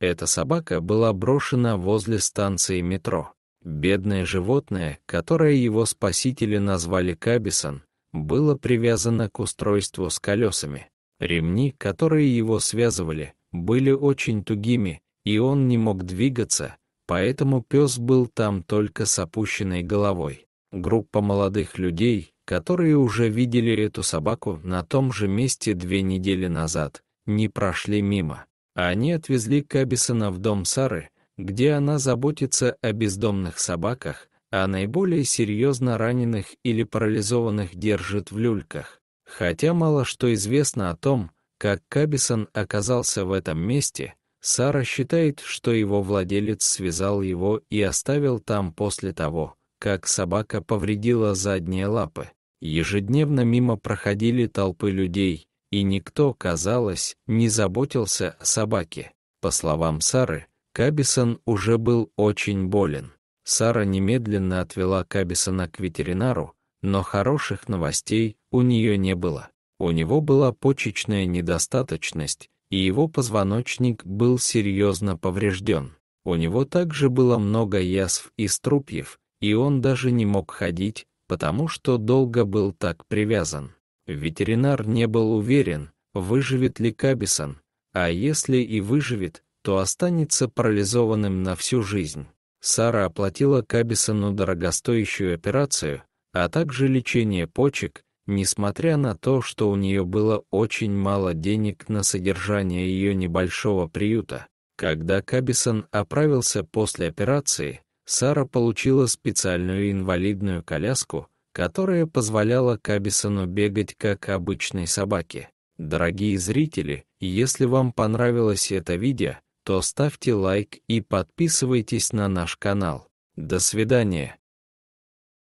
Эта собака была брошена возле станции метро. Бедное животное, которое его спасители назвали Кабисон, было привязано к устройству с колесами. Ремни, которые его связывали, были очень тугими, и он не мог двигаться, поэтому пес был там только с опущенной головой. Группа молодых людей, которые уже видели эту собаку на том же месте две недели назад, не прошли мимо а они отвезли Кабисона в дом Сары, где она заботится о бездомных собаках, а наиболее серьезно раненых или парализованных держит в люльках. Хотя мало что известно о том, как Кабисон оказался в этом месте, Сара считает, что его владелец связал его и оставил там после того, как собака повредила задние лапы. Ежедневно мимо проходили толпы людей, и никто, казалось, не заботился о собаке. По словам Сары, Кабисон уже был очень болен. Сара немедленно отвела Кабисона к ветеринару, но хороших новостей у нее не было. У него была почечная недостаточность, и его позвоночник был серьезно поврежден. У него также было много язв и струпьев, и он даже не мог ходить, потому что долго был так привязан. Ветеринар не был уверен, выживет ли Кабисон, а если и выживет, то останется парализованным на всю жизнь. Сара оплатила Кабисону дорогостоящую операцию, а также лечение почек, несмотря на то, что у нее было очень мало денег на содержание ее небольшого приюта. Когда Кабисон оправился после операции, Сара получила специальную инвалидную коляску — которая позволяла Кабисону бегать как обычной собаке. Дорогие зрители, если вам понравилось это видео, то ставьте лайк и подписывайтесь на наш канал. До свидания.